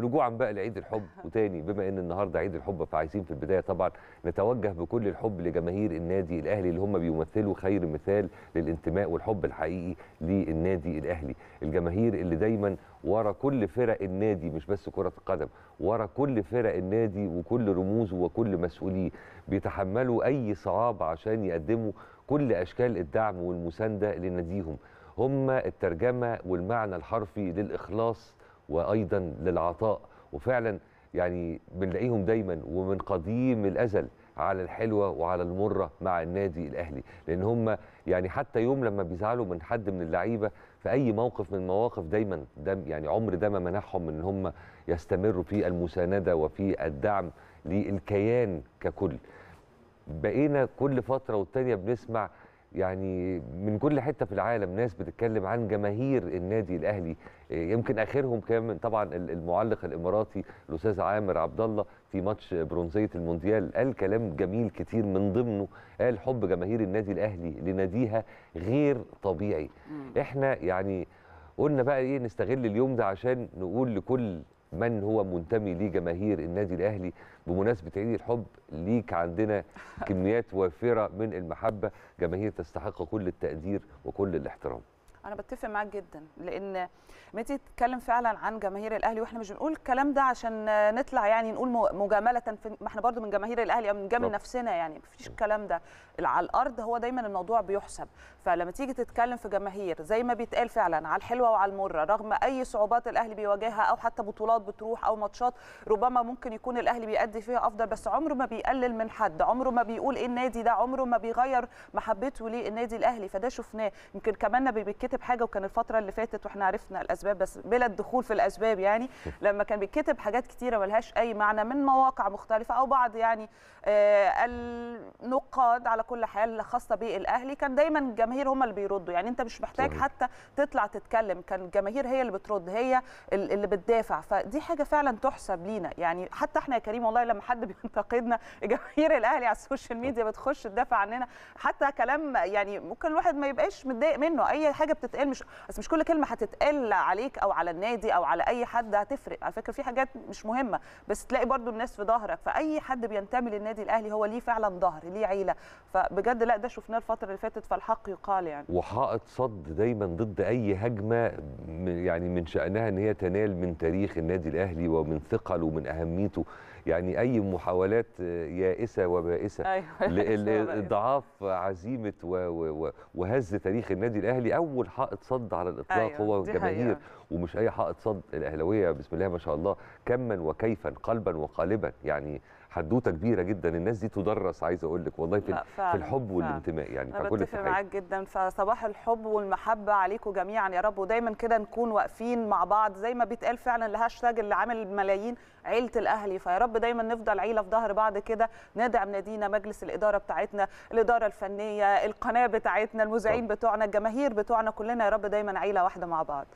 رجوعا بقى لعيد الحب وتاني بما ان النهارده عيد الحب فعايزين في البدايه طبعا نتوجه بكل الحب لجماهير النادي الاهلي اللي هم بيمثلوا خير مثال للانتماء والحب الحقيقي للنادي الاهلي الجماهير اللي دايما ورا كل فرق النادي مش بس كرة القدم ورا كل فرق النادي وكل رموزه وكل مسؤوليه بيتحملوا أي صعاب عشان يقدموا كل أشكال الدعم والمساندة لناديهم هم الترجمة والمعنى الحرفي للإخلاص وايضا للعطاء وفعلا يعني بنلاقيهم دايما ومن قديم الازل على الحلوه وعلى المره مع النادي الاهلي لان هم يعني حتى يوم لما بيزعلوا من حد من اللعيبه في اي موقف من المواقف دايما دم يعني عمر ده ما منحهم ان هم يستمروا في المسانده وفي الدعم للكيان ككل بقينا كل فتره والتانيه بنسمع يعني من كل حته في العالم ناس بتتكلم عن جماهير النادي الاهلي إيه، يمكن اخرهم كان طبعا المعلق الاماراتي الاستاذ عامر عبد الله في ماتش برونزيه المونديال قال كلام جميل كتير من ضمنه قال حب جماهير النادي الاهلي لناديها غير طبيعي احنا يعني قلنا بقى ايه نستغل اليوم ده عشان نقول لكل من هو منتمي لجماهير النادي الاهلي بمناسبه عيد الحب ليك عندنا كميات وافره من المحبه جماهير تستحق كل التقدير وكل الاحترام انا بتفق معاك جدا لان لما تتكلم فعلا عن جماهير الاهلي واحنا مش بنقول الكلام ده عشان نطلع يعني نقول مجامله ما احنا برضو من جماهير الاهلي او بنجامل نفسنا يعني مفيش الكلام ده على الارض هو دايما الموضوع بيحسب فلما تيجي تتكلم في جماهير زي ما بيتقال فعلا على الحلوه وعلى المره رغم اي صعوبات الاهلي بيواجهها او حتى بطولات بتروح او ماتشات ربما ممكن يكون الاهلي بيأدي فيها افضل بس عمره ما بيقلل من حد عمره ما بيقول ايه النادي ده عمره ما بيغير محبته للنادي الاهلي فده شفناه يمكن كمان بيتكتب حاجه وكان الفتره اللي فاتت واحنا عرفنا الاسباب بس بلا الدخول في الاسباب يعني لما كان بيتكتب حاجات كتيره ملهاش اي معنى من مواقع مختلفه او بعض يعني آه، النقاد على كل حال خاصه بالاهلي كان دايما الجماهير هم اللي بيردوا يعني انت مش محتاج حتى تطلع تتكلم كان الجماهير هي اللي بترد هي اللي بتدافع فدي حاجه فعلا تحسب لينا يعني حتى احنا يا كريم والله لما حد بينتقدنا جماهير الاهلي على السوشيال ميديا بتخش تدافع عننا حتى كلام يعني ممكن الواحد ما يبقاش متضايق منه اي حاجه بتتقال مش بس مش كل كلمه هتتقال عليك او على النادي او على اي حد هتفرق على فكره في حاجات مش مهمه بس تلاقي برضو الناس في ظهرك فاي حد بينتمي للنادي الاهلي هو ليه فعلا ظهر ليه عيله فبجد لا ده شفناه الفتره اللي فاتت فالحق يقال يعني وحائط صد دايما ضد اي هجمه يعني من شانها ان هي تنال من تاريخ النادي الاهلي ومن ثقله ومن اهميته يعني اي محاولات يائسه وبائسه أيوة لضعاف عزيمه وهز تاريخ النادي الاهلي اول حائط صد على الاطلاق أيوة هو الجماهير ومش اي حائط صد الاهلاويه بسم الله ما شاء الله كما وكيفا قلبا وقالبا يعني حدوته كبيره جدا الناس دي تدرس عايز اقول لك والله في, في الحب والانتماء يعني انا حاجه معاك جدا فصباح الحب والمحبه عليكم جميعا يا رب ودايما كده نكون واقفين مع بعض زي ما بيتقال فعلا الهاشتاج اللي عامل ملايين عيله الاهلي فيا رب دايما نفضل عيله في ظهر بعض كده ندعم نادينا مجلس الاداره بتاعتنا الاداره الفنيه القناه بتاعتنا المذيعين بتوعنا الجماهير بتوعنا كلنا يا رب دايما عيله واحده مع بعض